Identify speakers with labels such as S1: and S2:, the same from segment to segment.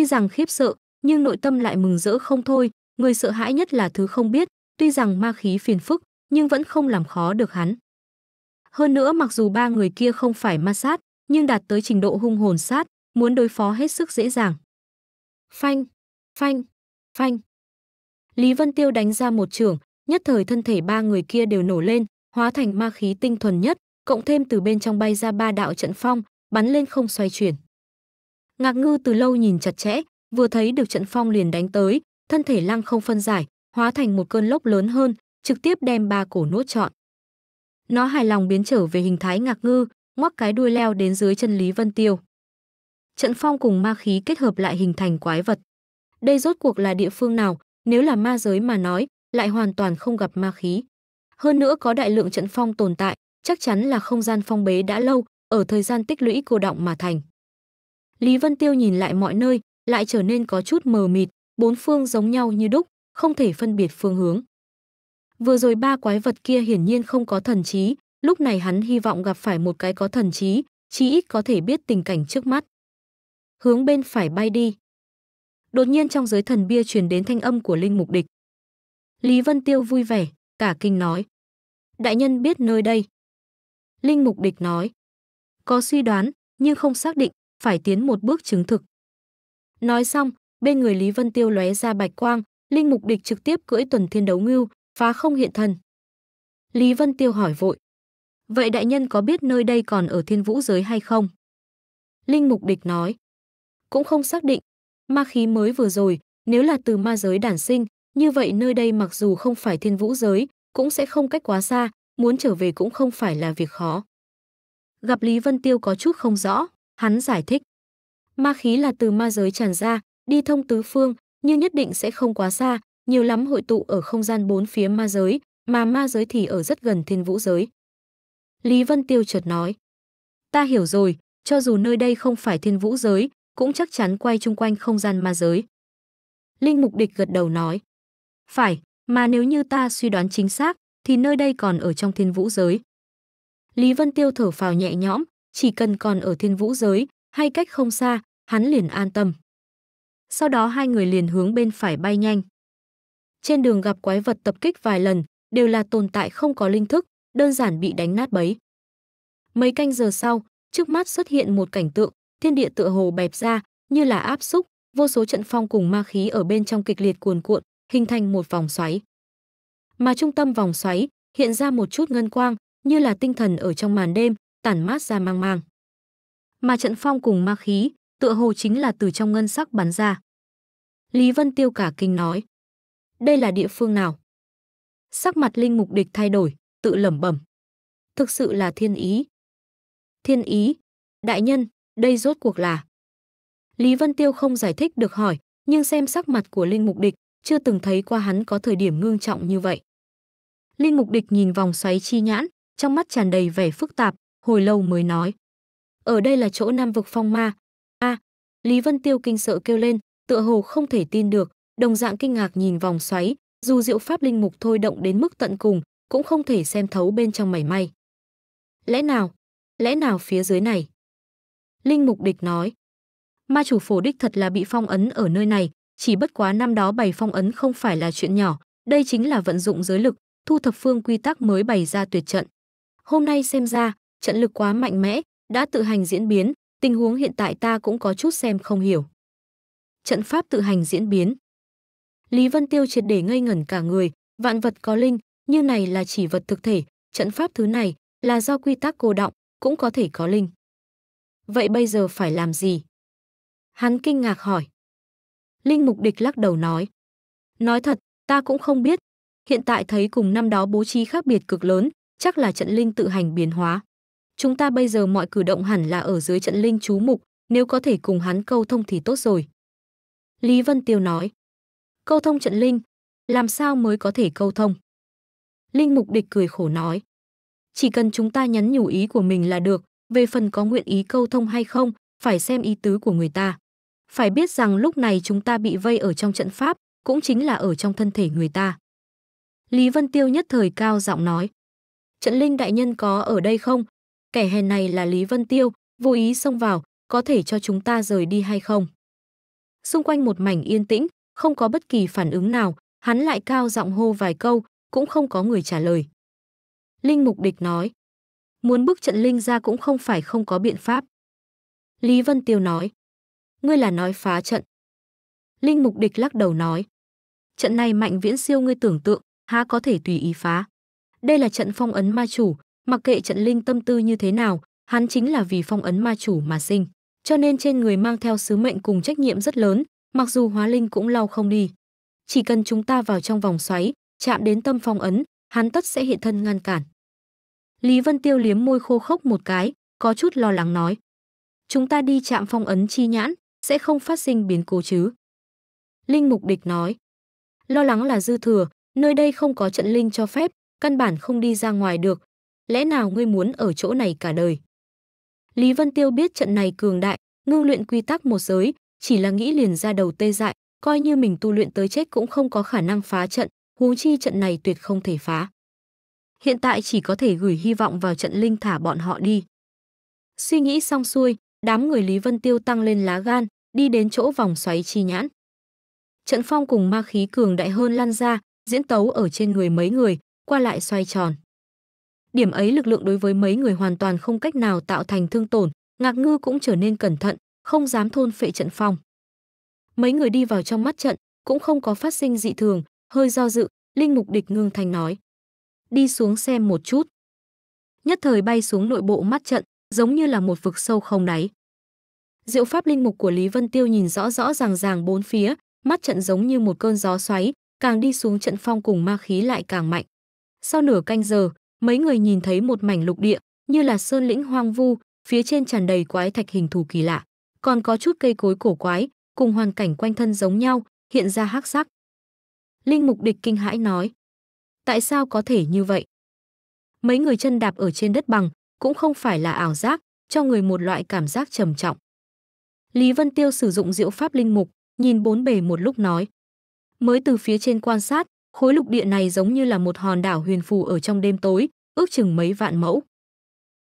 S1: Tuy rằng khiếp sợ, nhưng nội tâm lại mừng rỡ không thôi, người sợ hãi nhất là thứ không biết, tuy rằng ma khí phiền phức, nhưng vẫn không làm khó được hắn. Hơn nữa mặc dù ba người kia không phải ma sát, nhưng đạt tới trình độ hung hồn sát, muốn đối phó hết sức dễ dàng. Phanh, phanh, phanh. Lý Vân Tiêu đánh ra một trường, nhất thời thân thể ba người kia đều nổ lên, hóa thành ma khí tinh thuần nhất, cộng thêm từ bên trong bay ra ba đạo trận phong, bắn lên không xoay chuyển. Ngạc ngư từ lâu nhìn chặt chẽ, vừa thấy được trận phong liền đánh tới, thân thể lăng không phân giải, hóa thành một cơn lốc lớn hơn, trực tiếp đem ba cổ nuốt trọn. Nó hài lòng biến trở về hình thái ngạc ngư, ngoắc cái đuôi leo đến dưới chân Lý Vân Tiêu. Trận phong cùng ma khí kết hợp lại hình thành quái vật. Đây rốt cuộc là địa phương nào, nếu là ma giới mà nói, lại hoàn toàn không gặp ma khí. Hơn nữa có đại lượng trận phong tồn tại, chắc chắn là không gian phong bế đã lâu, ở thời gian tích lũy cô động mà thành. Lý Vân Tiêu nhìn lại mọi nơi, lại trở nên có chút mờ mịt, bốn phương giống nhau như đúc, không thể phân biệt phương hướng. Vừa rồi ba quái vật kia hiển nhiên không có thần trí, lúc này hắn hy vọng gặp phải một cái có thần trí, chí ít có thể biết tình cảnh trước mắt. Hướng bên phải bay đi. Đột nhiên trong giới thần bia truyền đến thanh âm của Linh Mục Địch. Lý Vân Tiêu vui vẻ, cả kinh nói. Đại nhân biết nơi đây. Linh Mục Địch nói. Có suy đoán, nhưng không xác định, phải tiến một bước chứng thực. Nói xong, bên người Lý Vân Tiêu lóe ra bạch quang, linh mục địch trực tiếp cưỡi tuần thiên đấu ngưu, phá không hiện thân. Lý Vân Tiêu hỏi vội. Vậy đại nhân có biết nơi đây còn ở thiên vũ giới hay không? Linh mục địch nói. Cũng không xác định. Ma khí mới vừa rồi, nếu là từ ma giới đản sinh, như vậy nơi đây mặc dù không phải thiên vũ giới, cũng sẽ không cách quá xa, muốn trở về cũng không phải là việc khó. Gặp Lý Vân Tiêu có chút không rõ, hắn giải thích. Ma khí là từ ma giới tràn ra, đi thông tứ phương, nhưng nhất định sẽ không quá xa, nhiều lắm hội tụ ở không gian bốn phía ma giới, mà ma giới thì ở rất gần thiên vũ giới. Lý Vân Tiêu chợt nói, ta hiểu rồi, cho dù nơi đây không phải thiên vũ giới, cũng chắc chắn quay chung quanh không gian ma giới. Linh Mục Địch gật đầu nói, phải, mà nếu như ta suy đoán chính xác, thì nơi đây còn ở trong thiên vũ giới. Lý Vân Tiêu thở phào nhẹ nhõm, chỉ cần còn ở thiên vũ giới hay cách không xa, hắn liền an tâm. Sau đó hai người liền hướng bên phải bay nhanh. Trên đường gặp quái vật tập kích vài lần, đều là tồn tại không có linh thức, đơn giản bị đánh nát bấy. Mấy canh giờ sau, trước mắt xuất hiện một cảnh tượng, thiên địa tựa hồ bẹp ra, như là áp xúc, vô số trận phong cùng ma khí ở bên trong kịch liệt cuồn cuộn, hình thành một vòng xoáy. Mà trung tâm vòng xoáy hiện ra một chút ngân quang, như là tinh thần ở trong màn đêm, tản mát ra mang mang. Mà trận phong cùng ma khí, tựa hồ chính là từ trong ngân sắc bắn ra. Lý Vân Tiêu cả kinh nói. Đây là địa phương nào? Sắc mặt linh mục địch thay đổi, tự lẩm bẩm. Thực sự là thiên ý. Thiên ý, đại nhân, đây rốt cuộc là... Lý Vân Tiêu không giải thích được hỏi, nhưng xem sắc mặt của Linh Mục Địch, chưa từng thấy qua hắn có thời điểm ngương trọng như vậy. Linh Mục Địch nhìn vòng xoáy chi nhãn, trong mắt tràn đầy vẻ phức tạp, hồi lâu mới nói. Ở đây là chỗ Nam vực phong ma. a à, Lý Vân Tiêu kinh sợ kêu lên, tựa hồ không thể tin được, đồng dạng kinh ngạc nhìn vòng xoáy, dù diệu pháp linh mục thôi động đến mức tận cùng, cũng không thể xem thấu bên trong mảy may. Lẽ nào? Lẽ nào phía dưới này? Linh mục địch nói. Ma chủ phổ đích thật là bị phong ấn ở nơi này, chỉ bất quá năm đó bày phong ấn không phải là chuyện nhỏ, đây chính là vận dụng giới lực, thu thập phương quy tắc mới bày ra tuyệt trận. Hôm nay xem ra, trận lực quá mạnh mẽ, đã tự hành diễn biến, tình huống hiện tại ta cũng có chút xem không hiểu. Trận pháp tự hành diễn biến. Lý Vân Tiêu triệt để ngây ngẩn cả người, vạn vật có linh, như này là chỉ vật thực thể, trận pháp thứ này là do quy tắc cô động, cũng có thể có linh. Vậy bây giờ phải làm gì? Hắn kinh ngạc hỏi. Linh Mục Địch lắc đầu nói. Nói thật, ta cũng không biết. Hiện tại thấy cùng năm đó bố trí khác biệt cực lớn, chắc là trận linh tự hành biến hóa chúng ta bây giờ mọi cử động hẳn là ở dưới trận linh chú mục, nếu có thể cùng hắn câu thông thì tốt rồi. Lý Vân Tiêu nói, câu thông trận linh, làm sao mới có thể câu thông? Linh mục địch cười khổ nói, chỉ cần chúng ta nhắn nhủ ý của mình là được, về phần có nguyện ý câu thông hay không, phải xem ý tứ của người ta. Phải biết rằng lúc này chúng ta bị vây ở trong trận pháp, cũng chính là ở trong thân thể người ta. Lý Vân Tiêu nhất thời cao giọng nói, trận linh đại nhân có ở đây không, kẻ hèn này là Lý Vân Tiêu, vô ý xông vào, có thể cho chúng ta rời đi hay không? Xung quanh một mảnh yên tĩnh, không có bất kỳ phản ứng nào, hắn lại cao giọng hô vài câu, cũng không có người trả lời. Linh Mục Địch nói, muốn bức trận Linh ra cũng không phải không có biện pháp. Lý Vân Tiêu nói, ngươi là nói phá trận. Linh Mục Địch lắc đầu nói, trận này mạnh viễn siêu ngươi tưởng tượng, há có thể tùy ý phá. Đây là trận phong ấn ma chủ, Mặc kệ trận linh tâm tư như thế nào, hắn chính là vì phong ấn ma chủ mà sinh, cho nên trên người mang theo sứ mệnh cùng trách nhiệm rất lớn, mặc dù hóa linh cũng lau không đi. Chỉ cần chúng ta vào trong vòng xoáy, chạm đến tâm phong ấn, hắn tất sẽ hiện thân ngăn cản. Lý Vân Tiêu liếm môi khô khốc một cái, có chút lo lắng nói. Chúng ta đi chạm phong ấn chi nhãn, sẽ không phát sinh biến cố chứ. Linh Mục Địch nói. Lo lắng là dư thừa, nơi đây không có trận linh cho phép, căn bản không đi ra ngoài được, lẽ nào ngươi muốn ở chỗ này cả đời? Lý Vân Tiêu biết trận này cường đại, ngưng luyện quy tắc một giới, chỉ là nghĩ liền ra đầu tê dại, coi như mình tu luyện tới chết cũng không có khả năng phá trận, huống chi trận này tuyệt không thể phá. Hiện tại chỉ có thể gửi hy vọng vào trận linh thả bọn họ đi. Suy nghĩ xong xuôi, đám người Lý Vân Tiêu tăng lên lá gan, đi đến chỗ vòng xoáy chi nhãn. Trận phong cùng ma khí cường đại hơn lan ra, diễn tấu ở trên người mấy người, qua lại xoay tròn điểm ấy lực lượng đối với mấy người hoàn toàn không cách nào tạo thành thương tổn ngạc ngư cũng trở nên cẩn thận không dám thôn phệ trận phong mấy người đi vào trong mắt trận cũng không có phát sinh dị thường hơi do dự linh mục địch ngưng thành nói đi xuống xem một chút nhất thời bay xuống nội bộ mắt trận giống như là một vực sâu không đáy diệu pháp linh mục của lý vân tiêu nhìn rõ rõ ràng ràng bốn phía mắt trận giống như một cơn gió xoáy càng đi xuống trận phong cùng ma khí lại càng mạnh sau nửa canh giờ mấy người nhìn thấy một mảnh lục địa như là sơn lĩnh hoang vu phía trên tràn đầy quái thạch hình thù kỳ lạ còn có chút cây cối cổ quái cùng hoàn cảnh quanh thân giống nhau hiện ra hắc sắc linh mục địch kinh hãi nói tại sao có thể như vậy mấy người chân đạp ở trên đất bằng cũng không phải là ảo giác cho người một loại cảm giác trầm trọng lý vân tiêu sử dụng diệu pháp linh mục nhìn bốn bề một lúc nói mới từ phía trên quan sát Khối lục địa này giống như là một hòn đảo huyền phù ở trong đêm tối, ước chừng mấy vạn mẫu.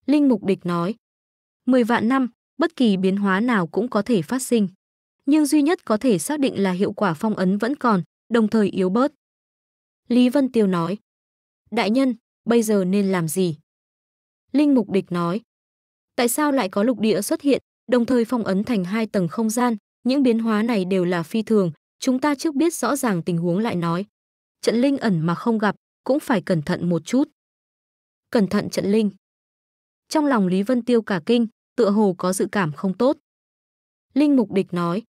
S1: Linh Mục Địch nói, mười vạn năm, bất kỳ biến hóa nào cũng có thể phát sinh. Nhưng duy nhất có thể xác định là hiệu quả phong ấn vẫn còn, đồng thời yếu bớt. Lý Vân Tiêu nói, Đại nhân, bây giờ nên làm gì? Linh Mục Địch nói, tại sao lại có lục địa xuất hiện, đồng thời phong ấn thành hai tầng không gian, những biến hóa này đều là phi thường, chúng ta trước biết rõ ràng tình huống lại nói trận linh ẩn mà không gặp, cũng phải cẩn thận một chút. Cẩn thận trận linh. Trong lòng Lý Vân Tiêu cả kinh, tựa hồ có dự cảm không tốt. Linh Mục Địch nói,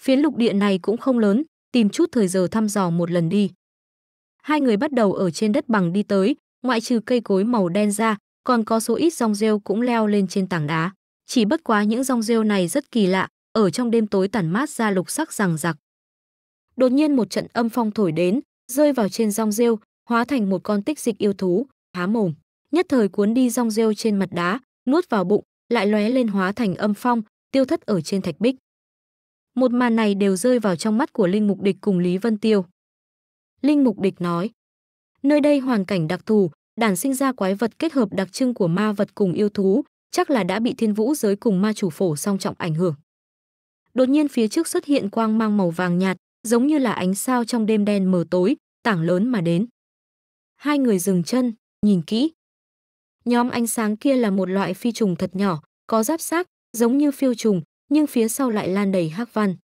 S1: phiến lục địa này cũng không lớn, tìm chút thời giờ thăm dò một lần đi. Hai người bắt đầu ở trên đất bằng đi tới, ngoại trừ cây cối màu đen ra, còn có số ít rong rêu cũng leo lên trên tảng đá. Chỉ bất quá những rong rêu này rất kỳ lạ, ở trong đêm tối tản mát ra lục sắc rằng rạc. Đột nhiên một trận âm phong thổi đến, rơi vào trên rong rêu, hóa thành một con tích dịch yêu thú, há mồm, nhất thời cuốn đi rong rêu trên mặt đá, nuốt vào bụng, lại lóe lên hóa thành âm phong, tiêu thất ở trên thạch bích. Một màn này đều rơi vào trong mắt của Linh Mục Địch cùng Lý Vân Tiêu. Linh Mục Địch nói, nơi đây hoàn cảnh đặc thù, đàn sinh ra quái vật kết hợp đặc trưng của ma vật cùng yêu thú, chắc là đã bị thiên vũ giới cùng ma chủ phổ song trọng ảnh hưởng. Đột nhiên phía trước xuất hiện quang mang màu vàng nhạt, giống như là ánh sao trong đêm đen mờ tối, tảng lớn mà đến. Hai người dừng chân, nhìn kỹ. Nhóm ánh sáng kia là một loại phi trùng thật nhỏ, có giáp xác, giống như phiêu trùng, nhưng phía sau lại lan đầy hắc văn.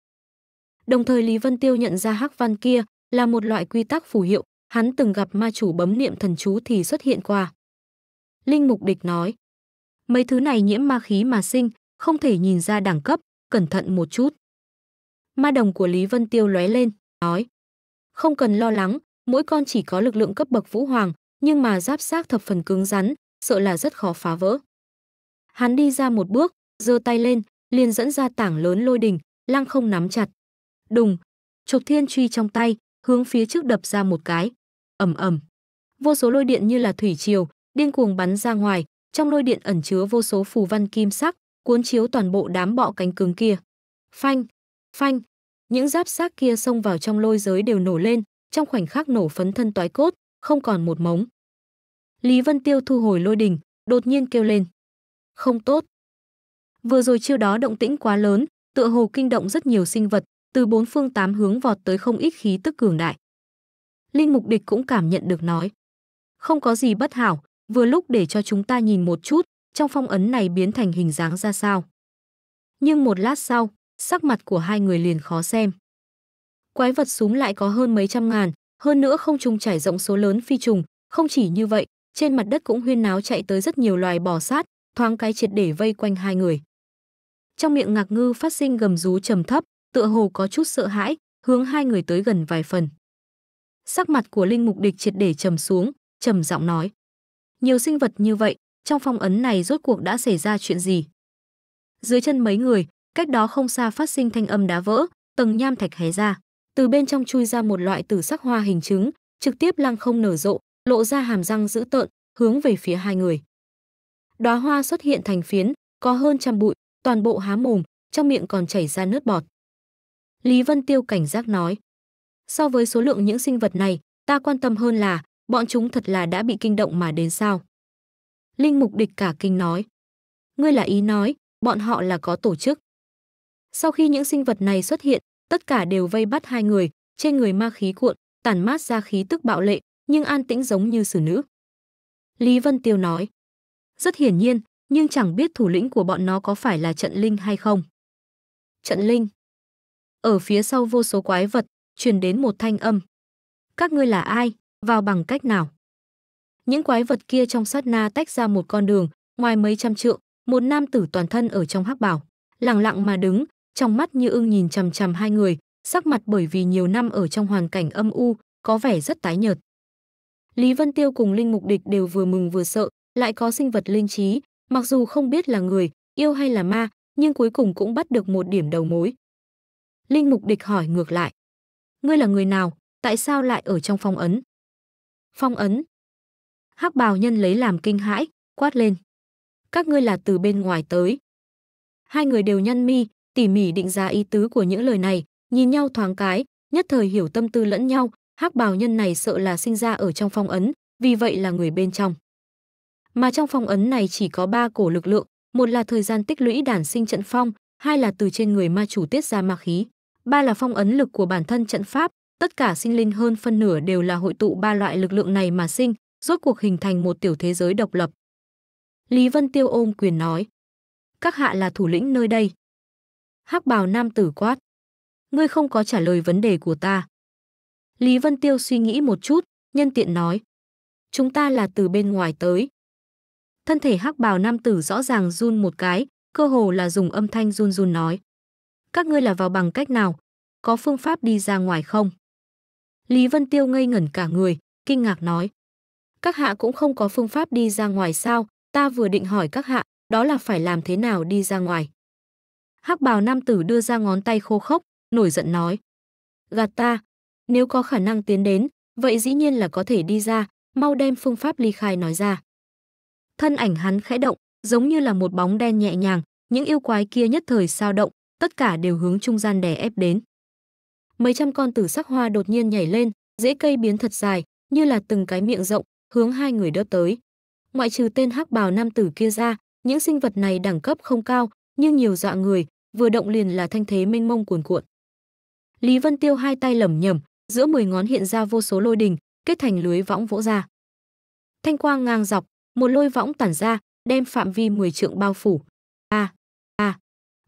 S1: Đồng thời Lý Vân Tiêu nhận ra hắc văn kia là một loại quy tắc phù hiệu, hắn từng gặp ma chủ bấm niệm thần chú thì xuất hiện qua. Linh Mục Địch nói, mấy thứ này nhiễm ma khí mà sinh, không thể nhìn ra đẳng cấp, cẩn thận một chút ma đồng của Lý Vân Tiêu lóe lên, nói: "Không cần lo lắng, mỗi con chỉ có lực lượng cấp bậc vũ hoàng, nhưng mà giáp xác thập phần cứng rắn, sợ là rất khó phá vỡ." Hắn đi ra một bước, giơ tay lên, liền dẫn ra tảng lớn lôi đình, lăng không nắm chặt. Đùng, trục thiên truy trong tay, hướng phía trước đập ra một cái. Ầm ầm. Vô số lôi điện như là thủy triều, điên cuồng bắn ra ngoài, trong lôi điện ẩn chứa vô số phù văn kim sắc, cuốn chiếu toàn bộ đám bọ cánh cứng kia. Phanh, phanh, những giáp xác kia xông vào trong lôi giới đều nổ lên, trong khoảnh khắc nổ phấn thân toái cốt, không còn một mống. Lý Vân Tiêu thu hồi lôi đình, đột nhiên kêu lên. Không tốt. Vừa rồi chiêu đó động tĩnh quá lớn, tựa hồ kinh động rất nhiều sinh vật, từ bốn phương tám hướng vọt tới không ít khí tức cường đại. Linh Mục Địch cũng cảm nhận được nói. Không có gì bất hảo, vừa lúc để cho chúng ta nhìn một chút, trong phong ấn này biến thành hình dáng ra sao. Nhưng một lát sau, sắc mặt của hai người liền khó xem. Quái vật súng lại có hơn mấy trăm ngàn, hơn nữa không trùng trải rộng số lớn phi trùng, không chỉ như vậy, trên mặt đất cũng huyên náo chạy tới rất nhiều loài bò sát, thoáng cái triệt để vây quanh hai người. Trong miệng ngạc ngư phát sinh gầm rú trầm thấp, tựa hồ có chút sợ hãi, hướng hai người tới gần vài phần. Sắc mặt của linh mục địch triệt để trầm xuống, trầm giọng nói: "Nhiều sinh vật như vậy, trong phong ấn này rốt cuộc đã xảy ra chuyện gì?" Dưới chân mấy người, cách đó không xa phát sinh thanh âm đá vỡ tầng nham thạch hé ra từ bên trong chui ra một loại tử sắc hoa hình trứng trực tiếp lăng không nở rộ lộ ra hàm răng dữ tợn hướng về phía hai người đóa hoa xuất hiện thành phiến có hơn trăm bụi toàn bộ há mồm trong miệng còn chảy ra nước bọt lý vân tiêu cảnh giác nói so với số lượng những sinh vật này ta quan tâm hơn là bọn chúng thật là đã bị kinh động mà đến sao linh mục địch cả kinh nói ngươi là ý nói bọn họ là có tổ chức sau khi những sinh vật này xuất hiện, tất cả đều vây bắt hai người, trên người ma khí cuộn, tản mát ra khí tức bạo lệ, nhưng an tĩnh giống như xử nữ. Lý Vân Tiêu nói, rất hiển nhiên, nhưng chẳng biết thủ lĩnh của bọn nó có phải là trận linh hay không. Trận linh. Ở phía sau vô số quái vật, truyền đến một thanh âm. Các ngươi là ai, vào bằng cách nào? Những quái vật kia trong sát na tách ra một con đường, ngoài mấy trăm trượng, một nam tử toàn thân ở trong hắc bảo, lặng lặng mà đứng, trong mắt như ưng nhìn chằm chằm hai người, sắc mặt bởi vì nhiều năm ở trong hoàn cảnh âm u, có vẻ rất tái nhợt. Lý Vân Tiêu cùng Linh Mục Địch đều vừa mừng vừa sợ, lại có sinh vật linh trí, mặc dù không biết là người, yêu hay là ma, nhưng cuối cùng cũng bắt được một điểm đầu mối. Linh Mục Địch hỏi ngược lại. Ngươi là người nào, tại sao lại ở trong phong ấn? Phong ấn. hắc bào nhân lấy làm kinh hãi, quát lên. Các ngươi là từ bên ngoài tới. Hai người đều nhăn mi, tỉ mỉ định ra ý tứ của những lời này, nhìn nhau thoáng cái, nhất thời hiểu tâm tư lẫn nhau, hắc bào nhân này sợ là sinh ra ở trong phong ấn, vì vậy là người bên trong. Mà trong phong ấn này chỉ có ba cổ lực lượng, một là thời gian tích lũy đản sinh trận phong, hai là từ trên người ma chủ tiết ra ma khí, ba là phong ấn lực của bản thân trận pháp, tất cả sinh linh hơn phân nửa đều là hội tụ ba loại lực lượng này mà sinh, rốt cuộc hình thành một tiểu thế giới độc lập. Lý Vân Tiêu ôm quyền nói: "Các hạ là thủ lĩnh nơi đây?" hắc bào nam tử quát. Ngươi không có trả lời vấn đề của ta. Lý Vân Tiêu suy nghĩ một chút, nhân tiện nói. Chúng ta là từ bên ngoài tới. Thân thể hắc bào nam tử rõ ràng run một cái, cơ hồ là dùng âm thanh run run nói. Các ngươi là vào bằng cách nào? Có phương pháp đi ra ngoài không? Lý Vân Tiêu ngây ngẩn cả người, kinh ngạc nói. Các hạ cũng không có phương pháp đi ra ngoài sao, ta vừa định hỏi các hạ, đó là phải làm thế nào đi ra ngoài hắc bào nam tử đưa ra ngón tay khô khốc, nổi giận nói. Gạt ta, nếu có khả năng tiến đến, vậy dĩ nhiên là có thể đi ra, mau đem phương pháp ly khai nói ra. Thân ảnh hắn khẽ động, giống như là một bóng đen nhẹ nhàng, những yêu quái kia nhất thời sao động, tất cả đều hướng trung gian đè ép đến. Mấy trăm con tử sắc hoa đột nhiên nhảy lên, dễ cây biến thật dài, như là từng cái miệng rộng, hướng hai người đớp tới. Ngoại trừ tên hắc bào nam tử kia ra, những sinh vật này đẳng cấp không cao, nhưng nhiều dọa người, vừa động liền là thanh thế mênh mông cuồn cuộn. Lý Vân Tiêu hai tay lầm nhầm, giữa mười ngón hiện ra vô số lôi đình, kết thành lưới võng vỗ ra. Thanh quang ngang dọc, một lôi võng tản ra, đem phạm vi mười trượng bao phủ. A à, a. À.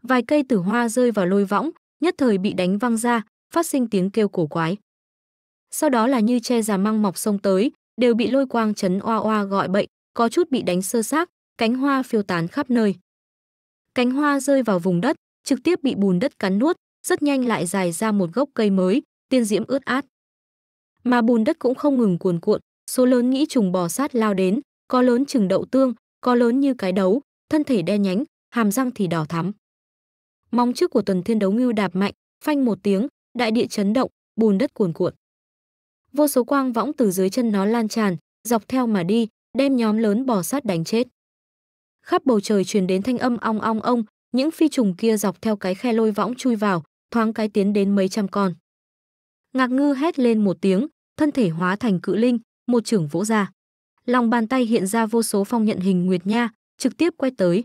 S1: Vài cây tử hoa rơi vào lôi võng, nhất thời bị đánh văng ra, phát sinh tiếng kêu cổ quái. Sau đó là như che già măng mọc sông tới, đều bị lôi quang chấn oa oa gọi bệnh, có chút bị đánh sơ xác, cánh hoa phiêu tán khắp nơi. Cánh hoa rơi vào vùng đất, trực tiếp bị bùn đất cắn nuốt, rất nhanh lại dài ra một gốc cây mới, tiên diễm ướt át. Mà bùn đất cũng không ngừng cuồn cuộn, số lớn nghĩ trùng bò sát lao đến, có lớn chừng đậu tương, có lớn như cái đấu, thân thể đen nhánh, hàm răng thì đỏ thắm. Móng trước của Tuần Thiên Đấu Ngưu đạp mạnh, phanh một tiếng, đại địa chấn động, bùn đất cuồn cuộn. Vô số quang võng từ dưới chân nó lan tràn, dọc theo mà đi, đem nhóm lớn bò sát đánh chết. Khắp bầu trời truyền đến thanh âm ong ong ong những phi trùng kia dọc theo cái khe lôi võng chui vào, thoáng cái tiến đến mấy trăm con. Ngạc ngư hét lên một tiếng, thân thể hóa thành cự linh, một trưởng vỗ ra. Lòng bàn tay hiện ra vô số phong nhận hình nguyệt nha, trực tiếp quay tới.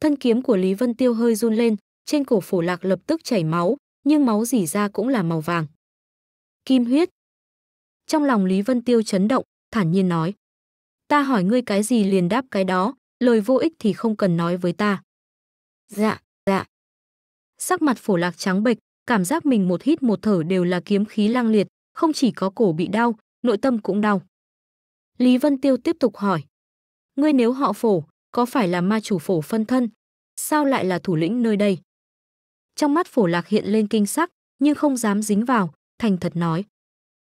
S1: Thân kiếm của Lý Vân Tiêu hơi run lên, trên cổ phổ lạc lập tức chảy máu, nhưng máu dỉ ra cũng là màu vàng. Kim huyết. Trong lòng Lý Vân Tiêu chấn động, thản nhiên nói. Ta hỏi ngươi cái gì liền đáp cái đó, lời vô ích thì không cần nói với ta. Dạ, dạ. Sắc mặt phổ lạc trắng bệch, cảm giác mình một hít một thở đều là kiếm khí lang liệt, không chỉ có cổ bị đau, nội tâm cũng đau. Lý Vân Tiêu tiếp tục hỏi. Ngươi nếu họ phổ, có phải là ma chủ phổ phân thân? Sao lại là thủ lĩnh nơi đây? Trong mắt phổ lạc hiện lên kinh sắc, nhưng không dám dính vào, thành thật nói.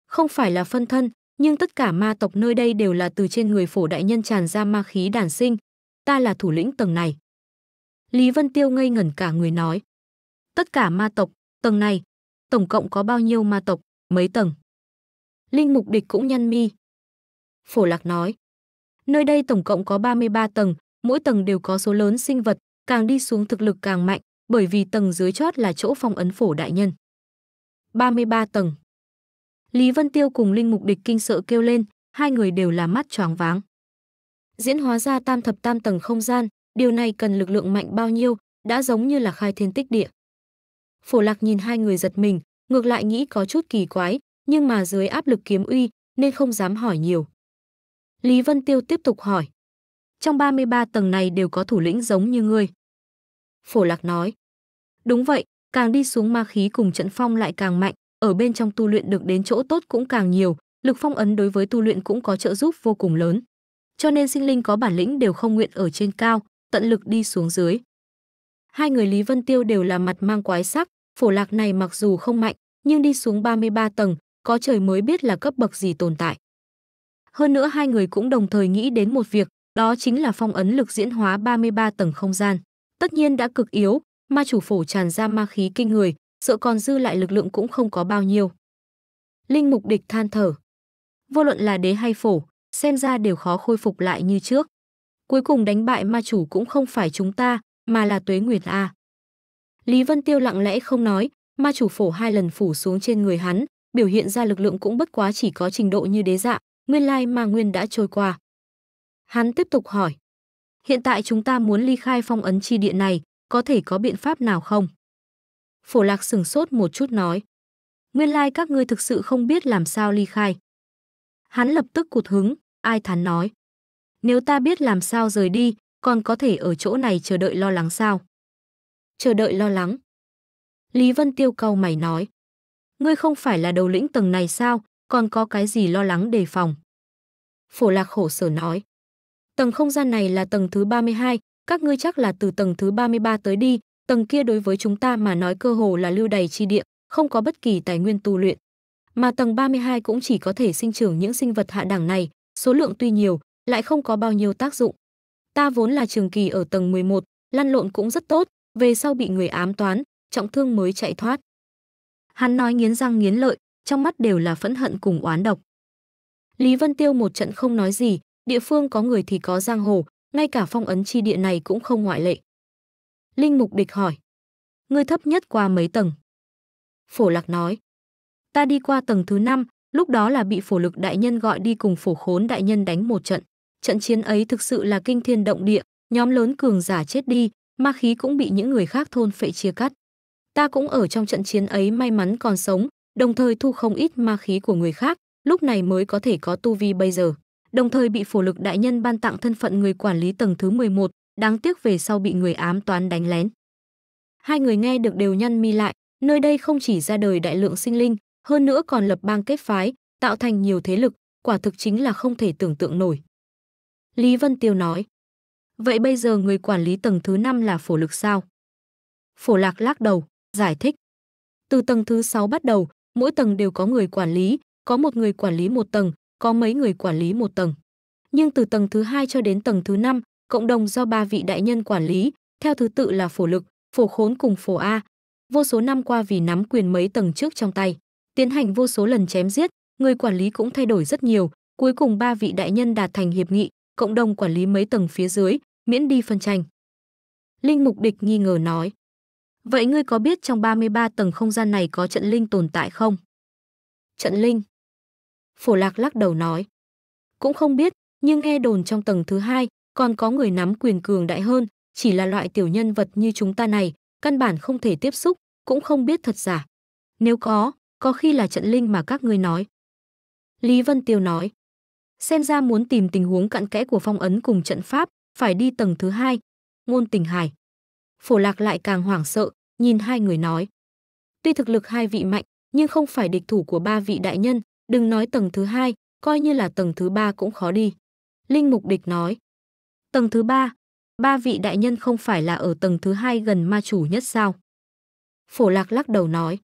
S1: Không phải là phân thân, nhưng tất cả ma tộc nơi đây đều là từ trên người phổ đại nhân tràn ra ma khí đản sinh. Ta là thủ lĩnh tầng này. Lý Vân Tiêu ngây ngẩn cả người nói. Tất cả ma tộc, tầng này, tổng cộng có bao nhiêu ma tộc, mấy tầng? Linh Mục Địch cũng nhăn mi. Phổ Lạc nói, nơi đây tổng cộng có 33 tầng, mỗi tầng đều có số lớn sinh vật, càng đi xuống thực lực càng mạnh, bởi vì tầng dưới chót là chỗ phong ấn phổ đại nhân. 33 tầng. Lý Vân Tiêu cùng Linh Mục Địch kinh sợ kêu lên, hai người đều là mắt choáng váng. Diễn hóa ra tam thập tam tầng không gian, Điều này cần lực lượng mạnh bao nhiêu, đã giống như là khai thiên tích địa. Phổ Lạc nhìn hai người giật mình, ngược lại nghĩ có chút kỳ quái, nhưng mà dưới áp lực kiếm uy nên không dám hỏi nhiều. Lý Vân Tiêu tiếp tục hỏi. Trong 33 tầng này đều có thủ lĩnh giống như ngươi. Phổ Lạc nói. Đúng vậy, càng đi xuống ma khí cùng trận phong lại càng mạnh, ở bên trong tu luyện được đến chỗ tốt cũng càng nhiều, lực phong ấn đối với tu luyện cũng có trợ giúp vô cùng lớn. Cho nên sinh linh có bản lĩnh đều không nguyện ở trên cao, tận lực đi xuống dưới. Hai người Lý Vân Tiêu đều là mặt mang quái sắc, phổ lạc này mặc dù không mạnh, nhưng đi xuống 33 tầng, có trời mới biết là cấp bậc gì tồn tại. Hơn nữa hai người cũng đồng thời nghĩ đến một việc, đó chính là phong ấn lực diễn hóa 33 tầng không gian. Tất nhiên đã cực yếu, ma chủ phổ tràn ra ma khí kinh người, sợ còn dư lại lực lượng cũng không có bao nhiêu. Linh mục địch than thở. Vô luận là đế hay phổ, xem ra đều khó khôi phục lại như trước. Cuối cùng đánh bại ma chủ cũng không phải chúng ta, mà là Tuế Nguyệt A. Lý Vân Tiêu lặng lẽ không nói, ma chủ phổ hai lần phủ xuống trên người hắn, biểu hiện ra lực lượng cũng bất quá chỉ có trình độ như đế dạ, nguyên lai ma nguyên đã trôi qua. Hắn tiếp tục hỏi, hiện tại chúng ta muốn ly khai phong ấn chi điện này, có thể có biện pháp nào không? Phổ lạc sửng sốt một chút nói, nguyên lai các ngươi thực sự không biết làm sao ly khai. Hắn lập tức cụt hứng, ai thán nói. Nếu ta biết làm sao rời đi, còn có thể ở chỗ này chờ đợi lo lắng sao? Chờ đợi lo lắng. Lý Vân Tiêu cau mày nói. Ngươi không phải là đầu lĩnh tầng này sao, còn có cái gì lo lắng đề phòng? Phổ lạc khổ sở nói. Tầng không gian này là tầng thứ 32, các ngươi chắc là từ tầng thứ 33 tới đi, tầng kia đối với chúng ta mà nói cơ hồ là lưu đầy chi địa, không có bất kỳ tài nguyên tu luyện. Mà tầng 32 cũng chỉ có thể sinh trưởng những sinh vật hạ đẳng này, số lượng tuy nhiều, lại không có bao nhiêu tác dụng. Ta vốn là trường kỳ ở tầng 11, lăn lộn cũng rất tốt, về sau bị người ám toán, trọng thương mới chạy thoát. Hắn nói nghiến răng nghiến lợi, trong mắt đều là phẫn hận cùng oán độc. Lý Vân Tiêu một trận không nói gì, địa phương có người thì có giang hồ, ngay cả phong ấn chi địa này cũng không ngoại lệ. Linh Mục Địch hỏi, người thấp nhất qua mấy tầng? Phổ Lạc nói, ta đi qua tầng thứ 5, lúc đó là bị phổ lực đại nhân gọi đi cùng phổ khốn đại nhân đánh một trận. Trận chiến ấy thực sự là kinh thiên động địa, nhóm lớn cường giả chết đi, ma khí cũng bị những người khác thôn phệ chia cắt. Ta cũng ở trong trận chiến ấy may mắn còn sống, đồng thời thu không ít ma khí của người khác, lúc này mới có thể có tu vi bây giờ. Đồng thời bị phổ lực đại nhân ban tặng thân phận người quản lý tầng thứ 11, đáng tiếc về sau bị người ám toán đánh lén. Hai người nghe được đều nhăn mi lại, nơi đây không chỉ ra đời đại lượng sinh linh, hơn nữa còn lập bang kết phái, tạo thành nhiều thế lực, quả thực chính là không thể tưởng tượng nổi. Lý Vân Tiêu nói. Vậy bây giờ người quản lý tầng thứ 5 là phổ lực sao? Phổ lạc lắc đầu, giải thích. Từ tầng thứ 6 bắt đầu, mỗi tầng đều có người quản lý, có một người quản lý một tầng, có mấy người quản lý một tầng. Nhưng từ tầng thứ 2 cho đến tầng thứ 5, cộng đồng do ba vị đại nhân quản lý, theo thứ tự là phổ lực, phổ khốn cùng phổ A. Vô số năm qua vì nắm quyền mấy tầng trước trong tay, tiến hành vô số lần chém giết, người quản lý cũng thay đổi rất nhiều, cuối cùng ba vị đại nhân đạt thành hiệp nghị, cộng đồng quản lý mấy tầng phía dưới, miễn đi phân tranh. Linh mục địch nghi ngờ nói. Vậy ngươi có biết trong 33 tầng không gian này có trận linh tồn tại không? Trận linh. Phổ lạc lắc đầu nói. Cũng không biết, nhưng nghe đồn trong tầng thứ hai còn có người nắm quyền cường đại hơn, chỉ là loại tiểu nhân vật như chúng ta này, căn bản không thể tiếp xúc, cũng không biết thật giả. Nếu có, có khi là trận linh mà các ngươi nói. Lý Vân Tiêu nói xem ra muốn tìm tình huống cặn kẽ của phong ấn cùng trận pháp, phải đi tầng thứ hai. Ngôn tình hải. Phổ lạc lại càng hoảng sợ, nhìn hai người nói. Tuy thực lực hai vị mạnh, nhưng không phải địch thủ của ba vị đại nhân, đừng nói tầng thứ hai, coi như là tầng thứ ba cũng khó đi. Linh Mục Địch nói. Tầng thứ ba, ba vị đại nhân không phải là ở tầng thứ hai gần ma chủ nhất sao? Phổ lạc lắc đầu nói.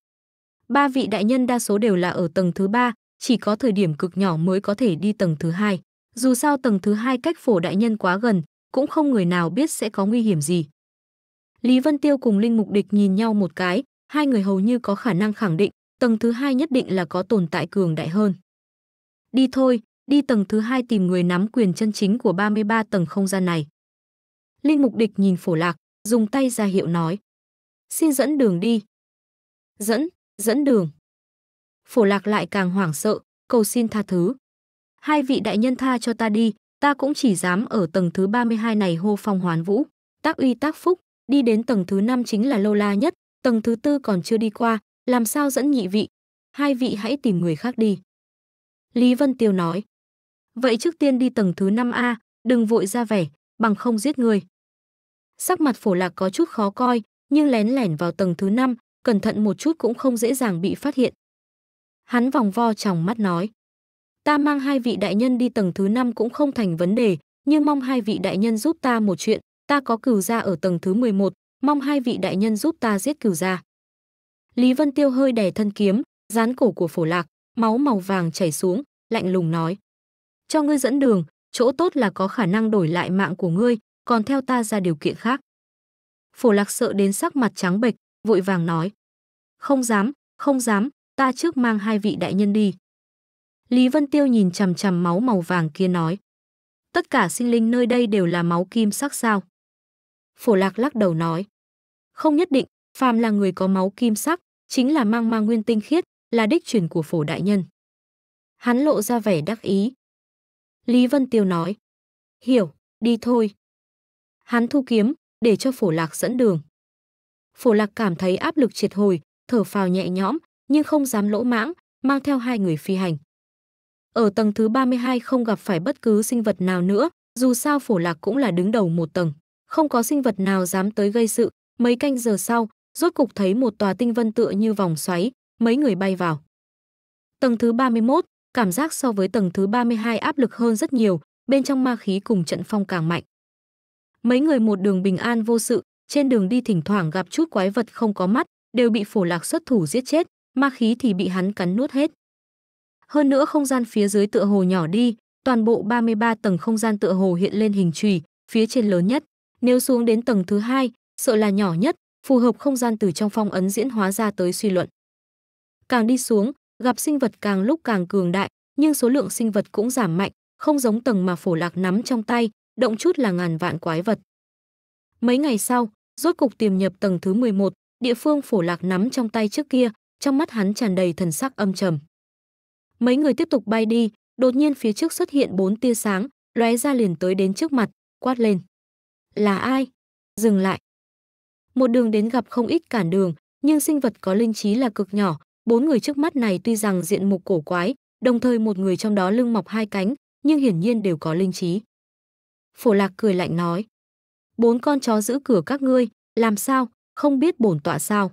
S1: Ba vị đại nhân đa số đều là ở tầng thứ ba, chỉ có thời điểm cực nhỏ mới có thể đi tầng thứ hai. Dù sao tầng thứ hai cách phổ đại nhân quá gần, cũng không người nào biết sẽ có nguy hiểm gì. Lý Vân Tiêu cùng Linh Mục Địch nhìn nhau một cái, hai người hầu như có khả năng khẳng định tầng thứ hai nhất định là có tồn tại cường đại hơn. Đi thôi, đi tầng thứ hai tìm người nắm quyền chân chính của 33 tầng không gian này. Linh Mục Địch nhìn phổ lạc, dùng tay ra hiệu nói. Xin dẫn đường đi. Dẫn, dẫn đường phổ lạc lại càng hoảng sợ, cầu xin tha thứ. Hai vị đại nhân tha cho ta đi, ta cũng chỉ dám ở tầng thứ 32 này hô phong hoán vũ, tác uy tác phúc, đi đến tầng thứ 5 chính là lô la nhất, tầng thứ tư còn chưa đi qua, làm sao dẫn nhị vị? Hai vị hãy tìm người khác đi. Lý Vân Tiêu nói. Vậy trước tiên đi tầng thứ 5A, đừng vội ra vẻ, bằng không giết người. Sắc mặt phổ lạc có chút khó coi, nhưng lén lẻn vào tầng thứ 5, cẩn thận một chút cũng không dễ dàng bị phát hiện, Hắn vòng vo trong mắt nói. Ta mang hai vị đại nhân đi tầng thứ năm cũng không thành vấn đề, nhưng mong hai vị đại nhân giúp ta một chuyện, ta có cửu gia ở tầng thứ 11, mong hai vị đại nhân giúp ta giết cửu gia. Lý Vân Tiêu hơi đè thân kiếm, dán cổ của phổ lạc, máu màu vàng chảy xuống, lạnh lùng nói. Cho ngươi dẫn đường, chỗ tốt là có khả năng đổi lại mạng của ngươi, còn theo ta ra điều kiện khác. Phổ lạc sợ đến sắc mặt trắng bệch, vội vàng nói. Không dám, không dám, ta trước mang hai vị đại nhân đi. Lý Vân Tiêu nhìn chằm chằm máu màu vàng kia nói. Tất cả sinh linh nơi đây đều là máu kim sắc sao. Phổ lạc lắc đầu nói. Không nhất định, phàm là người có máu kim sắc, chính là mang mang nguyên tinh khiết, là đích truyền của phổ đại nhân. Hắn lộ ra vẻ đắc ý. Lý Vân Tiêu nói. Hiểu, đi thôi. Hắn thu kiếm, để cho phổ lạc dẫn đường. Phổ lạc cảm thấy áp lực triệt hồi, thở phào nhẹ nhõm, nhưng không dám lỗ mãng, mang theo hai người phi hành. Ở tầng thứ 32 không gặp phải bất cứ sinh vật nào nữa, dù sao phổ lạc cũng là đứng đầu một tầng. Không có sinh vật nào dám tới gây sự, mấy canh giờ sau, rốt cục thấy một tòa tinh vân tựa như vòng xoáy, mấy người bay vào. Tầng thứ 31, cảm giác so với tầng thứ 32 áp lực hơn rất nhiều, bên trong ma khí cùng trận phong càng mạnh. Mấy người một đường bình an vô sự, trên đường đi thỉnh thoảng gặp chút quái vật không có mắt, đều bị phổ lạc xuất thủ giết chết, ma khí thì bị hắn cắn nuốt hết. Hơn nữa không gian phía dưới tựa hồ nhỏ đi, toàn bộ 33 tầng không gian tựa hồ hiện lên hình chùy, phía trên lớn nhất, nếu xuống đến tầng thứ hai, sợ là nhỏ nhất, phù hợp không gian từ trong phong ấn diễn hóa ra tới suy luận. Càng đi xuống, gặp sinh vật càng lúc càng cường đại, nhưng số lượng sinh vật cũng giảm mạnh, không giống tầng mà phổ lạc nắm trong tay, động chút là ngàn vạn quái vật. Mấy ngày sau, rốt cục tiềm nhập tầng thứ 11, địa phương phổ lạc nắm trong tay trước kia, trong mắt hắn tràn đầy thần sắc âm trầm. Mấy người tiếp tục bay đi, đột nhiên phía trước xuất hiện bốn tia sáng, lóe ra liền tới đến trước mặt, quát lên. Là ai? Dừng lại. Một đường đến gặp không ít cản đường, nhưng sinh vật có linh trí là cực nhỏ, bốn người trước mắt này tuy rằng diện mục cổ quái, đồng thời một người trong đó lưng mọc hai cánh, nhưng hiển nhiên đều có linh trí. Phổ Lạc cười lạnh nói: "Bốn con chó giữ cửa các ngươi, làm sao, không biết bổn tọa sao?"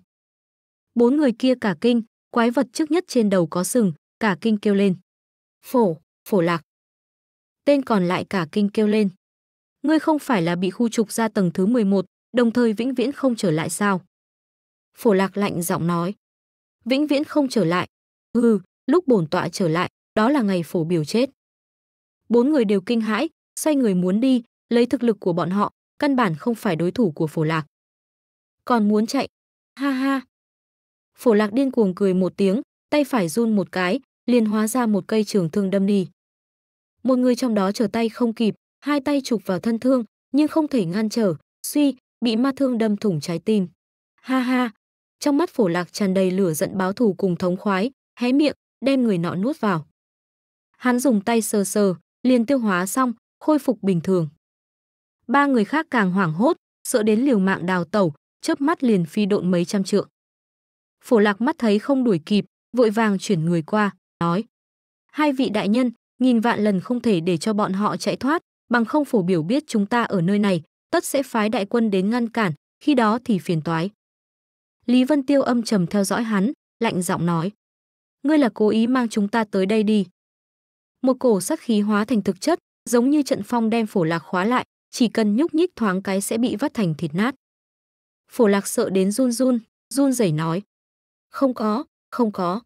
S1: Bốn người kia cả kinh, quái vật trước nhất trên đầu có sừng, cả kinh kêu lên. Phổ, phổ lạc. Tên còn lại cả kinh kêu lên. Ngươi không phải là bị khu trục ra tầng thứ 11, đồng thời vĩnh viễn không trở lại sao? Phổ lạc lạnh giọng nói. Vĩnh viễn không trở lại. Ừ, lúc bổn tọa trở lại, đó là ngày phổ biểu chết. Bốn người đều kinh hãi, xoay người muốn đi, lấy thực lực của bọn họ, căn bản không phải đối thủ của phổ lạc. Còn muốn chạy, ha ha, Phổ Lạc điên cuồng cười một tiếng, tay phải run một cái, liền hóa ra một cây trường thương đâm đi. Một người trong đó trở tay không kịp, hai tay chụp vào thân thương, nhưng không thể ngăn trở, suy, bị ma thương đâm thủng trái tim. Ha ha, trong mắt Phổ Lạc tràn đầy lửa giận báo thù cùng thống khoái, hé miệng, đem người nọ nuốt vào. Hắn dùng tay sờ sờ, liền tiêu hóa xong, khôi phục bình thường. Ba người khác càng hoảng hốt, sợ đến liều mạng đào tẩu, chớp mắt liền phi độn mấy trăm trượng phổ lạc mắt thấy không đuổi kịp vội vàng chuyển người qua nói hai vị đại nhân nghìn vạn lần không thể để cho bọn họ chạy thoát bằng không phổ biểu biết chúng ta ở nơi này tất sẽ phái đại quân đến ngăn cản khi đó thì phiền toái lý vân tiêu âm trầm theo dõi hắn lạnh giọng nói ngươi là cố ý mang chúng ta tới đây đi một cổ sát khí hóa thành thực chất giống như trận phong đem phổ lạc khóa lại chỉ cần nhúc nhích thoáng cái sẽ bị vắt thành thịt nát phổ lạc sợ đến run run run rẩy nói không có, không có.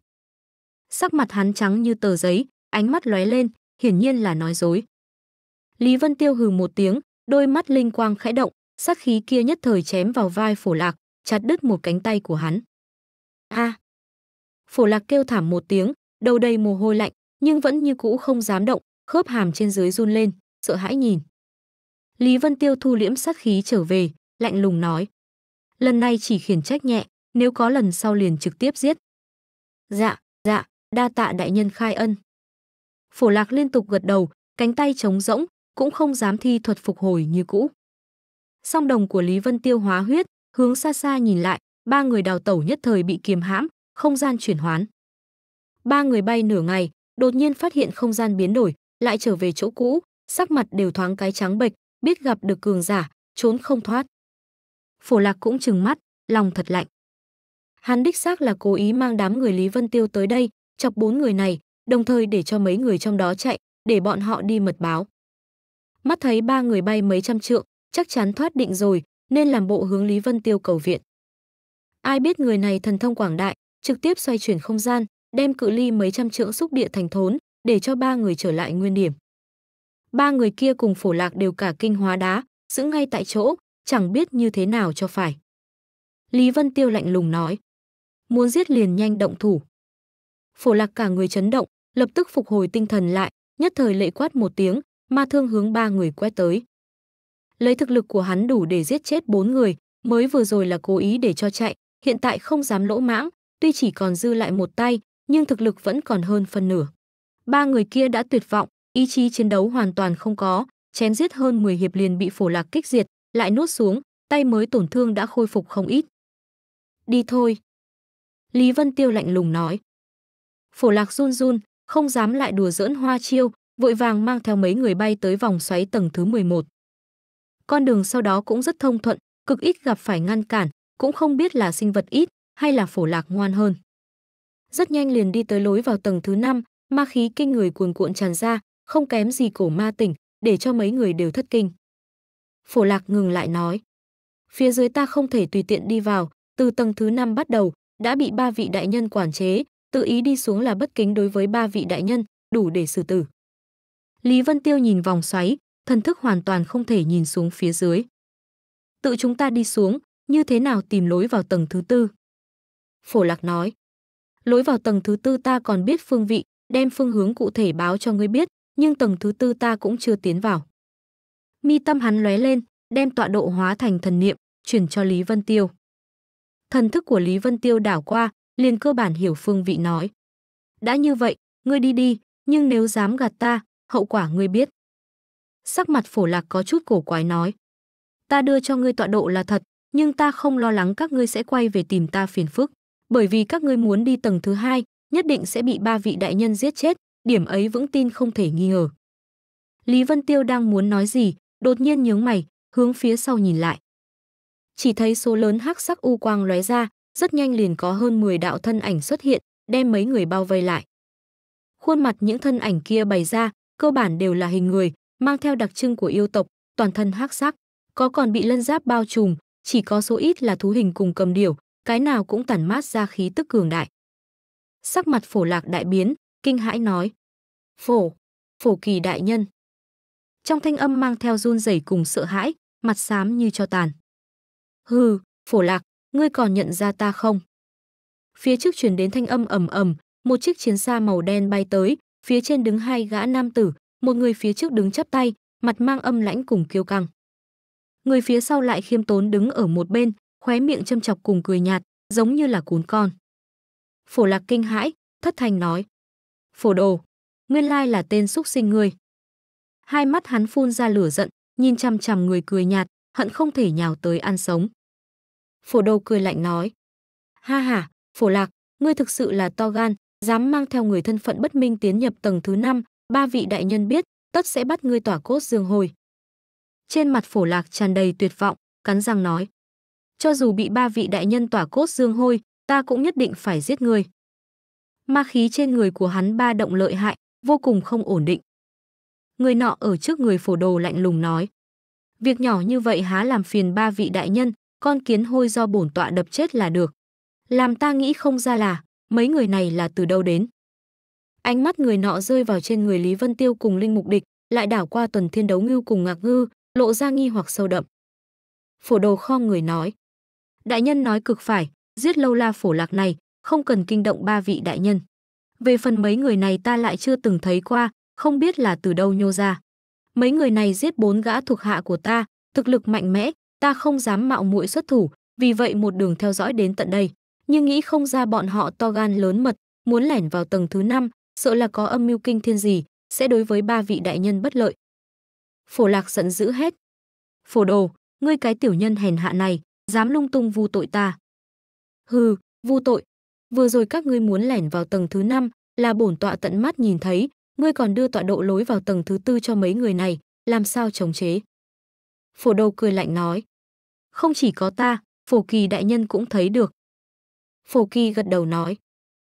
S1: Sắc mặt hắn trắng như tờ giấy, ánh mắt lóe lên, hiển nhiên là nói dối. Lý Vân Tiêu hừ một tiếng, đôi mắt linh quang khẽ động, sắc khí kia nhất thời chém vào vai Phổ Lạc, chặt đứt một cánh tay của hắn. A! À. Phổ Lạc kêu thảm một tiếng, đầu đầy mồ hôi lạnh, nhưng vẫn như cũ không dám động, khớp hàm trên dưới run lên, sợ hãi nhìn. Lý Vân Tiêu thu liễm sát khí trở về, lạnh lùng nói: "Lần này chỉ khiển trách nhẹ, nếu có lần sau liền trực tiếp giết. Dạ, dạ, đa tạ đại nhân khai ân. Phổ lạc liên tục gật đầu, cánh tay trống rỗng, cũng không dám thi thuật phục hồi như cũ. Song đồng của Lý Vân Tiêu hóa huyết, hướng xa xa nhìn lại, ba người đào tẩu nhất thời bị kiềm hãm, không gian chuyển hoán. Ba người bay nửa ngày, đột nhiên phát hiện không gian biến đổi, lại trở về chỗ cũ, sắc mặt đều thoáng cái trắng bệch, biết gặp được cường giả, trốn không thoát. Phổ Lạc cũng trừng mắt, lòng thật lạnh. Hắn đích xác là cố ý mang đám người Lý Vân Tiêu tới đây, chọc bốn người này, đồng thời để cho mấy người trong đó chạy, để bọn họ đi mật báo. Mắt thấy ba người bay mấy trăm trượng, chắc chắn thoát định rồi, nên làm bộ hướng Lý Vân Tiêu cầu viện. Ai biết người này thần thông quảng đại, trực tiếp xoay chuyển không gian, đem cự ly mấy trăm trượng xúc địa thành thốn, để cho ba người trở lại nguyên điểm. Ba người kia cùng phổ lạc đều cả kinh hóa đá, giữ ngay tại chỗ, chẳng biết như thế nào cho phải. Lý Vân Tiêu lạnh lùng nói muốn giết liền nhanh động thủ. Phổ Lạc cả người chấn động, lập tức phục hồi tinh thần lại, nhất thời lệ quát một tiếng, ma thương hướng ba người quét tới. Lấy thực lực của hắn đủ để giết chết bốn người, mới vừa rồi là cố ý để cho chạy, hiện tại không dám lỗ mãng, tuy chỉ còn dư lại một tay, nhưng thực lực vẫn còn hơn phần nửa. Ba người kia đã tuyệt vọng, ý chí chiến đấu hoàn toàn không có, chém giết hơn 10 hiệp liền bị phổ lạc kích diệt, lại nuốt xuống, tay mới tổn thương đã khôi phục không ít. Đi thôi, Lý Vân Tiêu lạnh lùng nói. Phổ lạc run run, không dám lại đùa giỡn hoa chiêu, vội vàng mang theo mấy người bay tới vòng xoáy tầng thứ 11. Con đường sau đó cũng rất thông thuận, cực ít gặp phải ngăn cản, cũng không biết là sinh vật ít hay là phổ lạc ngoan hơn. Rất nhanh liền đi tới lối vào tầng thứ 5, ma khí kinh người cuồn cuộn tràn ra, không kém gì cổ ma tỉnh, để cho mấy người đều thất kinh. Phổ lạc ngừng lại nói. Phía dưới ta không thể tùy tiện đi vào, từ tầng thứ 5 bắt đầu, đã bị ba vị đại nhân quản chế, tự ý đi xuống là bất kính đối với ba vị đại nhân, đủ để xử tử. Lý Vân Tiêu nhìn vòng xoáy, thần thức hoàn toàn không thể nhìn xuống phía dưới. Tự chúng ta đi xuống, như thế nào tìm lối vào tầng thứ tư? Phổ Lạc nói, lối vào tầng thứ tư ta còn biết phương vị, đem phương hướng cụ thể báo cho ngươi biết, nhưng tầng thứ tư ta cũng chưa tiến vào. Mi tâm hắn lóe lên, đem tọa độ hóa thành thần niệm, chuyển cho Lý Vân Tiêu. Thần thức của Lý Vân Tiêu đảo qua, liền cơ bản hiểu phương vị nói. Đã như vậy, ngươi đi đi, nhưng nếu dám gạt ta, hậu quả ngươi biết. Sắc mặt phổ lạc có chút cổ quái nói. Ta đưa cho ngươi tọa độ là thật, nhưng ta không lo lắng các ngươi sẽ quay về tìm ta phiền phức. Bởi vì các ngươi muốn đi tầng thứ hai, nhất định sẽ bị ba vị đại nhân giết chết, điểm ấy vững tin không thể nghi ngờ. Lý Vân Tiêu đang muốn nói gì, đột nhiên nhướng mày, hướng phía sau nhìn lại chỉ thấy số lớn hắc sắc u quang lóe ra, rất nhanh liền có hơn 10 đạo thân ảnh xuất hiện, đem mấy người bao vây lại. Khuôn mặt những thân ảnh kia bày ra, cơ bản đều là hình người, mang theo đặc trưng của yêu tộc, toàn thân hắc sắc, có còn bị lân giáp bao trùm, chỉ có số ít là thú hình cùng cầm điểu, cái nào cũng tản mát ra khí tức cường đại. Sắc mặt phổ lạc đại biến, kinh hãi nói. Phổ, phổ kỳ đại nhân. Trong thanh âm mang theo run rẩy cùng sợ hãi, mặt xám như cho tàn. Hừ, phổ lạc, ngươi còn nhận ra ta không? Phía trước chuyển đến thanh âm ầm ầm, một chiếc chiến xa màu đen bay tới, phía trên đứng hai gã nam tử, một người phía trước đứng chắp tay, mặt mang âm lãnh cùng kiêu căng. Người phía sau lại khiêm tốn đứng ở một bên, khóe miệng châm chọc cùng cười nhạt, giống như là cún con. Phổ lạc kinh hãi, thất thành nói. Phổ đồ, nguyên lai là tên xúc sinh ngươi. Hai mắt hắn phun ra lửa giận, nhìn chằm chằm người cười nhạt, hận không thể nhào tới ăn sống. Phổ đầu cười lạnh nói. Ha ha, phổ lạc, ngươi thực sự là to gan, dám mang theo người thân phận bất minh tiến nhập tầng thứ năm, ba vị đại nhân biết, tất sẽ bắt ngươi tỏa cốt dương hồi. Trên mặt phổ lạc tràn đầy tuyệt vọng, cắn răng nói. Cho dù bị ba vị đại nhân tỏa cốt dương hôi, ta cũng nhất định phải giết ngươi. Ma khí trên người của hắn ba động lợi hại, vô cùng không ổn định. Người nọ ở trước người phổ đồ lạnh lùng nói. Việc nhỏ như vậy há làm phiền ba vị đại nhân, con kiến hôi do bổn tọa đập chết là được. Làm ta nghĩ không ra là, mấy người này là từ đâu đến. Ánh mắt người nọ rơi vào trên người Lý Vân Tiêu cùng Linh Mục Địch, lại đảo qua tuần thiên đấu ngưu cùng ngạc ngư, lộ ra nghi hoặc sâu đậm. Phổ đồ khom người nói. Đại nhân nói cực phải, giết lâu la phổ lạc này, không cần kinh động ba vị đại nhân. Về phần mấy người này ta lại chưa từng thấy qua, không biết là từ đâu nhô ra mấy người này giết bốn gã thuộc hạ của ta, thực lực mạnh mẽ, ta không dám mạo muội xuất thủ, vì vậy một đường theo dõi đến tận đây. Nhưng nghĩ không ra bọn họ to gan lớn mật, muốn lẻn vào tầng thứ năm, sợ là có âm mưu kinh thiên gì, sẽ đối với ba vị đại nhân bất lợi. Phổ lạc giận dữ hết. Phổ đồ, ngươi cái tiểu nhân hèn hạ này, dám lung tung vu tội ta. Hừ, vu tội. Vừa rồi các ngươi muốn lẻn vào tầng thứ năm là bổn tọa tận mắt nhìn thấy, ngươi còn đưa tọa độ lối vào tầng thứ tư cho mấy người này, làm sao chống chế? Phổ đầu cười lạnh nói. Không chỉ có ta, phổ kỳ đại nhân cũng thấy được. Phổ kỳ gật đầu nói.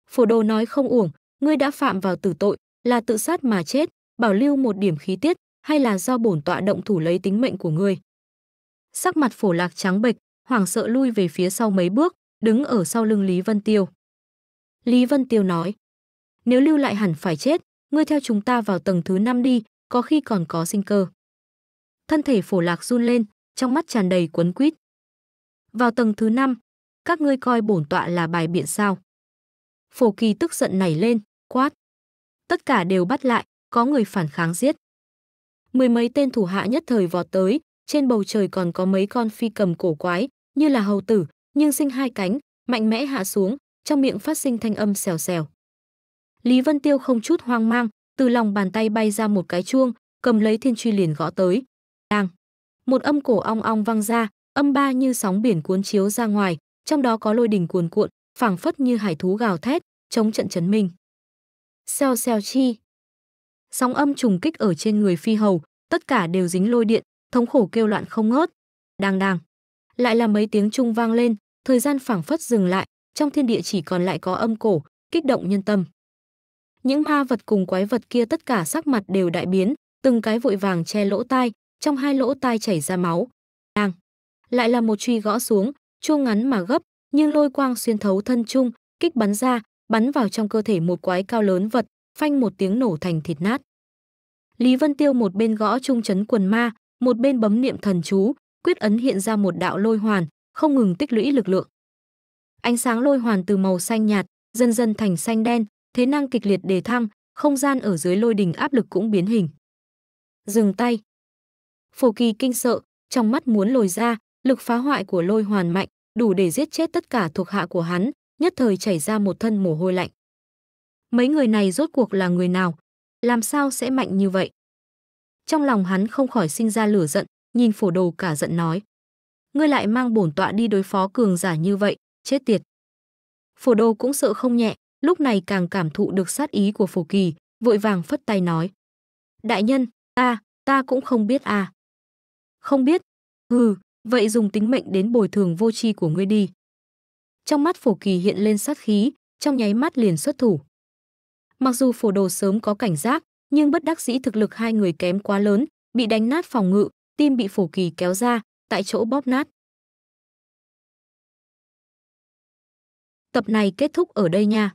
S1: Phổ đồ nói không uổng, ngươi đã phạm vào tử tội, là tự sát mà chết, bảo lưu một điểm khí tiết, hay là do bổn tọa động thủ lấy tính mệnh của ngươi. Sắc mặt phổ lạc trắng bệch, hoảng sợ lui về phía sau mấy bước, đứng ở sau lưng Lý Vân Tiêu. Lý Vân Tiêu nói, nếu lưu lại hẳn phải chết, ngươi theo chúng ta vào tầng thứ năm đi, có khi còn có sinh cơ. Thân thể phổ lạc run lên, trong mắt tràn đầy quấn quýt. Vào tầng thứ năm, các ngươi coi bổn tọa là bài biện sao. Phổ kỳ tức giận nảy lên, quát. Tất cả đều bắt lại, có người phản kháng giết. Mười mấy tên thủ hạ nhất thời vọt tới, trên bầu trời còn có mấy con phi cầm cổ quái, như là hầu tử, nhưng sinh hai cánh, mạnh mẽ hạ xuống, trong miệng phát sinh thanh âm xèo xèo. Lý Vân Tiêu không chút hoang mang, từ lòng bàn tay bay ra một cái chuông, cầm lấy thiên truy liền gõ tới. Đang. Một âm cổ ong ong vang ra, âm ba như sóng biển cuốn chiếu ra ngoài, trong đó có lôi đình cuồn cuộn, phảng phất như hải thú gào thét, chống trận chấn minh. Xèo xèo chi. Sóng âm trùng kích ở trên người phi hầu, tất cả đều dính lôi điện, thống khổ kêu loạn không ngớt. Đang đang. Lại là mấy tiếng trung vang lên, thời gian phảng phất dừng lại, trong thiên địa chỉ còn lại có âm cổ, kích động nhân tâm. Những ma vật cùng quái vật kia tất cả sắc mặt đều đại biến, từng cái vội vàng che lỗ tai, trong hai lỗ tai chảy ra máu. Đang. Lại là một truy gõ xuống, chuông ngắn mà gấp, nhưng lôi quang xuyên thấu thân chung, kích bắn ra, bắn vào trong cơ thể một quái cao lớn vật, phanh một tiếng nổ thành thịt nát. Lý Vân Tiêu một bên gõ trung chấn quần ma, một bên bấm niệm thần chú, quyết ấn hiện ra một đạo lôi hoàn, không ngừng tích lũy lực lượng. Ánh sáng lôi hoàn từ màu xanh nhạt, dần dần thành xanh đen, thế năng kịch liệt đề thăng, không gian ở dưới lôi đình áp lực cũng biến hình. Dừng tay. Phổ Kỳ kinh sợ, trong mắt muốn lồi ra, lực phá hoại của lôi hoàn mạnh, đủ để giết chết tất cả thuộc hạ của hắn, nhất thời chảy ra một thân mồ hôi lạnh. Mấy người này rốt cuộc là người nào? Làm sao sẽ mạnh như vậy? Trong lòng hắn không khỏi sinh ra lửa giận, nhìn phổ đồ cả giận nói. Ngươi lại mang bổn tọa đi đối phó cường giả như vậy, chết tiệt. Phổ đồ cũng sợ không nhẹ, lúc này càng cảm thụ được sát ý của Phổ Kỳ, vội vàng phất tay nói. Đại nhân, ta, ta cũng không biết à. Không biết, hừ, vậy dùng tính mệnh đến bồi thường vô tri của ngươi đi. Trong mắt Phổ Kỳ hiện lên sát khí, trong nháy mắt liền xuất thủ. Mặc dù phổ đồ sớm có cảnh giác, nhưng bất đắc dĩ thực lực hai người kém quá lớn, bị đánh nát phòng ngự, tim bị phổ kỳ kéo ra, tại chỗ bóp nát. Tập này kết thúc ở đây nha.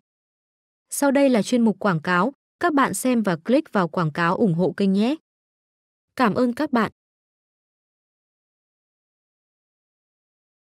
S1: Sau đây là chuyên mục quảng cáo, các bạn xem và click vào quảng cáo ủng hộ kênh nhé. Cảm ơn các bạn.